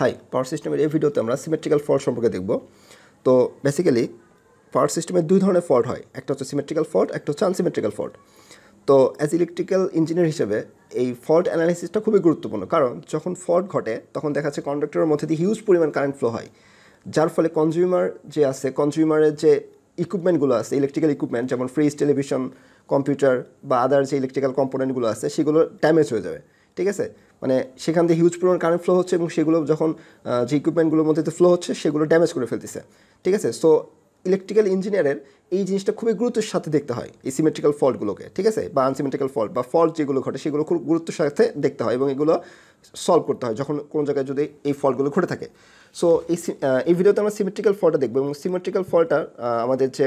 high power সিস্টেমের এই ভিডিওতে আমরা সিমেট্রিক্যাল ফল্ট সম্পর্কে দেখব তো বেসিক্যালি পাওয়ার সিস্টেমের দুই ধরনের ফল্ট হয় একটা হচ্ছে সিমেট্রিক্যাল ফল্ট একটা হচ্ছে আনসিমেট্রিক্যাল ফল্ট তো অ্যাজ ইলেকট্রিক্যাল ইঞ্জিনিয়ার হিসেবে এই ফল্ট অ্যানালাইসিসটা খুবই গুরুত্বপূর্ণ কারণ যখন ফল্ট ঘটে তখন দেখা যাচ্ছে কন্ডাক্টরের মধ্যে দিয়ে হিউজ পরিমাণ কারেন্ট ফ্লো হয় যার ফলে কনজিউমার যে আছে কনজিউমারের যে ইকুইপমেন্টগুলো আছে ইলেকট্রিক্যাল ইকুইপমেন্ট যেমন ফ্রিজ টেলিভিশন কম্পিউটার বা আদার যে ইলেকট্রিক্যাল কম্পোনেন্টগুলো আছে সেগুলো ড্যামেজ হয়ে যাবে ঠিক আছে মানে সেখান দিয়ে হিউজ পরিমাণ কারেন্ট ফ্লো হচ্ছে এবং সেগুলো যখন যে ইকুইপমেন্টগুলোর মধ্যে ফ্লো হচ্ছে সেগুলো ড্যামেজ করে ফেলতেছে ঠিক আছে সো ইলেকট্রিক্যাল ইঞ্জিনিয়ারের এই জিনিসটা খুবই গুরুত্বের সাথে দেখতে হয় এই সিমেট্রিক্যাল ফল্টগুলোকে ঠিক আছে বা আনসিমেট্রিক্যাল ফল্ট বা ফল্ট যেগুলো ঘটে সেগুলো খুব গুরুত্বের সাথে দেখতে হয় এবং এগুলো সলভ করতে হয় যখন কোনো জায়গায় যদি এই ফল্টগুলো ঘটে থাকে সো এই এই ভিডিওতে আমরা সিমেট্রিক্যাল ফল্টটা দেখবো এবং সিমেট্রিক্যাল ফল্টটা আমাদের যে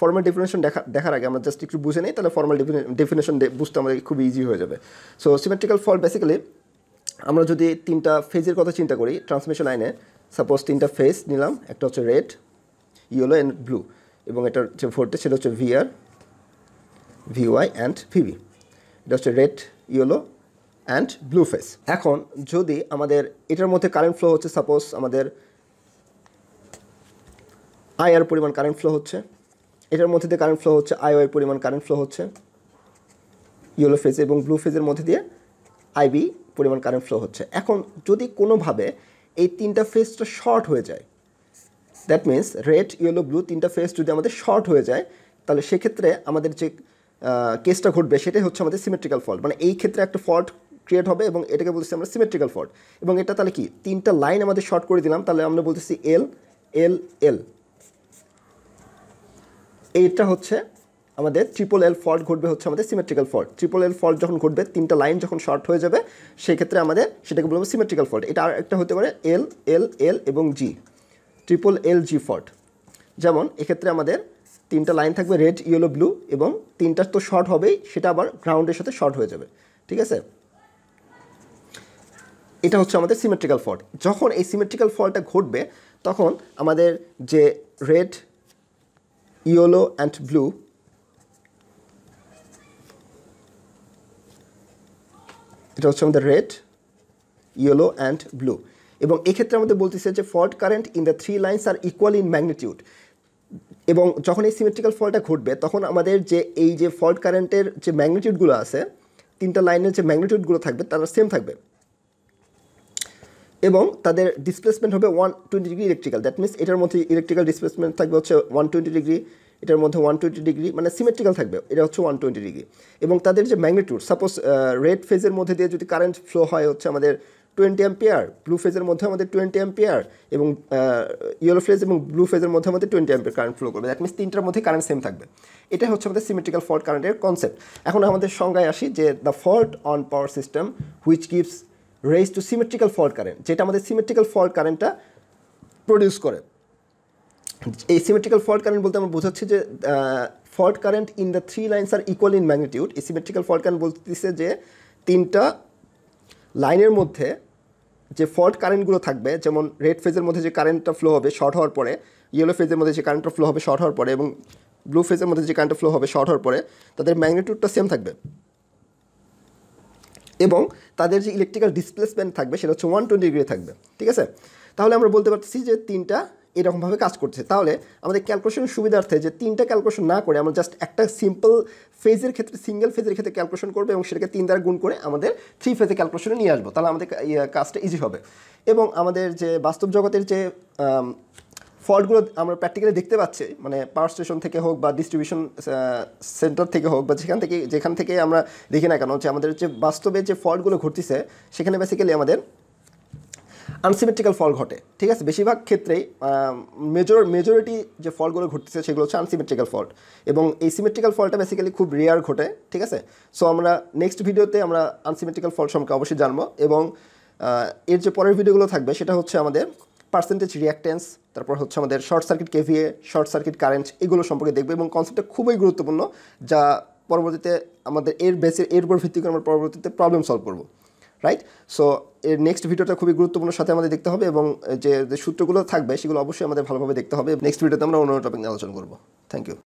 ফর্মাল ডেফিনেশন দেখা দেখার আগে আমরা জাস্ট একটু বুঝে নেই তাহলে ফর্মাল ডেফিনেশন বুঝতে আমাদের খুব ইজি হয়ে যাবে সো সিমেট্রিক্যাল ফল্ট বেসিক্যালি আমরা যদি তিনটা ফেজের কথা চিন্তা করি ট্রান্সমিশন লাইনে সাপোজ তিনটা ফেজ নিলাম একটা হচ্ছে রেড ইয়েলো অ্যান্ড ব্লু এবং এটার যে ভোল্টেজ সেটা হচ্ছে ভিআর ভিওয়াই অ্যান্ড ভিভি এটা হচ্ছে red yellow and blue phase এখন যদি আমাদের এটার মধ্যে কারেন্ট ফ্লো হচ্ছে সাপোজ আমাদের আর পরিমাণ কারেন্ট ফ্লো হচ্ছে এটার মধ্যে দিয়ে কারেন্ট ফ্লো হচ্ছে আইওয়ের পরিমাণ কারেন্ট ফ্লো হচ্ছে ইয়েলো ফেজ এবং ব্লু ফেজের মধ্যে দিয়ে আইবি পরিমাণ কারেন্ট ফ্লো হচ্ছে এখন যদি কোনোভাবে এই তিনটা ফেজটা শর্ট হয়ে যায় that means red yellow blue তিনটা ফেজ যদি আমাদের শর্ট হয়ে যায় তাহলে সেক্ষেত্রে আমাদের যে কেসটা ঘটবে সেটাই হচ্ছে আমাদের সিমেট্রিক্যাল ফল্ট মানে এই ক্ষেত্রে একটা ফল্ট ক্রিয়েট হবে এবং এটাকে বলতেছি আমরা সিমেট্রিক্যাল ফল্ট এবং এটা তাহলে কি তিনটা লাইন আমাদের শর্ট করে দিলাম তাহলে আমরা বলতেছি এল এল এল এইটা হচ্ছে আমাদের ট্রিপল এল ফল্ট ঘটবে হচ্ছে আমাদের symmetrical fault triple L fault যখন ঘটবে তিনটা লাইন যখন শর্ট হয়ে যাবে সেক্ষেত্রে আমাদের সেটাকে বলবো সিমেট্রিক্যাল ফল্ট এটা আর একটা হতে পারে এল এল এল এবং জি ট্রিপল এল জি ফল্ট যেমন এক্ষেত্রে আমাদের তিনটা লাইন থাকবে রেড ইয়েলো ব্লু এবং তিনটা তো শর্ট হবেই সেটা আবার গ্রাউন্ডের সাথে শর্ট হয়ে যাবে ঠিক আছে এটা হচ্ছে আমাদের সিমেট্রিক্যাল ফল্ট যখন এই সিমেট্রিক্যাল ফলটা ঘটবে তখন আমাদের যে রেড ইয়েলো অ্যান্ড ব্লু এটা হচ্ছে আমাদের রেড ইয়েলো অ্যান্ড ব্লু এবং এক্ষেত্রে আমাদের বলতেছে যে fault current in the three lines are equal in magnitude এবং যখন এই সিমেট্রিক্যাল ফলটা ঘটবে তখন আমাদের যে এই যে ফল্ট কারেন্টের যে ম্যাগনিটিউডগুলো আছে তিনটা লাইনের যে ম্যাগনিটিউডগুলো থাকবে তারা সেম থাকবে এবং তাদের ডিসপ্লেসমেন্ট হবে one twenty degree electrical that means এটার মধ্যে ইলেকট্রিক্যাল ডিসপ্লেসমেন্ট থাকবে হচ্ছে ওয়ান টোয়েন্টি ডিগ্রি এটার মধ্যে ওয়ান টোয়েন্টি ডিগ্রি মানে সিমেট্রিক্যাল থাকবে এটা হচ্ছে ওয়ান টোয়েন্টি ডিগ্রি এবং তাদের যে ম্যাগনিটিউড সাপোজ রেড ফেজের মধ্যে দিয়ে যদি কারেন্ট ফ্লো হয় হচ্ছে আমাদের টোয়েন্টি অ্যাম্পিয়ার ব্লু ফেজের মধ্যে আমাদের টোয়েন্টি অ্যাম্পিয়ার এবং ইয়েলো ফেজ এবং ব্লু ফেজের মধ্যে আমাদের টোয়েন্টি অ্যাম্পিয়ার কারেন্ট ফ্লো করবে দ্যাট মিনস তিনটার মধ্যে কারেন্ট সেম থাকবে এটা হচ্ছে আমাদের সিমেট্রিক্যাল ফল্ট কারেন্টের কনসেপ্ট এখন আমাদের সংজ্ঞায় আসি যে the fault on power system which gives rise to symmetrical fault current যেটা আমাদের সিমেট্রিক্যাল ফল্ট কারেন্টটা প্রডিউস করে এই সিমেট্রিক্যাল ফল্ট কারেন্ট বলতে আমরা বোঝাচ্ছি যে fault current in the three lines are equal in magnitude এই সিমেট্রিক্যাল ফল্ট কারেন্ট বলতেছে যে তিনটা লাইনের মধ্যে যে ফল্ট কারেন্টগুলো থাকবে যেমন রেড ফেজের মধ্যে যে কারেন্টটা ফ্লো হবে শর্ট হওয়ার পরে ইয়েলো ফেজের মধ্যে যে কারেন্টটা ফ্লো হবে শর্ট হওয়ার পরে এবং ব্লু ফেজের মধ্যে যে কারেন্টটা ফ্লো হবে শর্ট হওয়ার পরে তাদের ম্যাগনিটিউডটা সেম থাকবে এবং তাদের যে ইলেকট্রিক্যাল ডিসপ্লেসমেন্ট থাকবে সেটা হচ্ছে ওয়ান টোয়েন্টি ডিগ্রি থাকবে ঠিক আছে তাহলে আমরা বলতে পারতেছি যে তিনটা এরকমভাবে কাজ করছে তাহলে আমাদের ক্যালকুলেশনের সুবিধার্থে যে তিনটা ক্যালকুলেশন না করে আমরা জাস্ট একটা সিম্পল ফেজের ক্ষেত্রে সিঙ্গেল ফেজের ক্ষেত্রে ক্যালকুলেশন করবে এবং সেটাকে তিন দ্বারা গুণ করে আমাদের থ্রি ফেজে ক্যালকুলেশনে নিয়ে আসবো তাহলে আমাদের ইয়ে কাজটা ইজি হবে এবং আমাদের যে বাস্তব জগতের যে ফল্টগুলো আমরা প্র্যাকটিক্যালি দেখতে পাচ্ছি মানে পাওয়ার স্টেশন থেকে হোক বা ডিস্ট্রিবিউশন সেন্টার থেকে হোক বা যেখান থেকে যেখান থেকে আমরা দেখি না কেন যে আমাদের যে বাস্তবে যে ফল্টগুলো ঘটতেছে সেখানে বেসিক্যালি আমাদের আনসিমেট্রিক্যাল ফল ঘটে ঠিক আছে বেশিরভাগ ক্ষেত্রেই মেজর মেজরিটি যে ফলগুলো ঘটতেছে সেগুলো হচ্ছে আনসিমেট্রিক্যাল ফল্ট এবং এই সিমেট্রিক্যাল ফলটা বেসিক্যালি খুব রেয়ার ঘটে ঠিক আছে সো আমরা নেক্সট ভিডিওতে আমরা আনসিমেট্রিক্যাল ফল সম্পর্কে অবশ্যই জানবো এবং এর যে পরের ভিডিওগুলো থাকবে সেটা হচ্ছে আমাদের পার্সেন্টেজ রিয়াক্টেন্স তারপর হচ্ছে আমাদের short circuit KVA short circuit current এগুলো সম্পর্কে দেখবে এবং কনসেপ্টটা খুবই গুরুত্বপূর্ণ যা পরবর্তীতে আমাদের এর বেসে এর উপর ভিত্তি করে আমরা পরবর্তীতে প্রবলেম সলভ করবো রাইট সো এর নেক্সট ভিডিওটা খুবই গুরুত্বপূর্ণ সাথে আমাদের দেখতে হবে এবং যে সূত্রগুলো থাকবে সেগুলো অবশ্যই আমাদের ভালোভাবে দেখতে হবে নেক্সট ভিডিওতে আমরা অন্য টপিক নিয়ে আলোচনা করবো থ্যাংক ইউ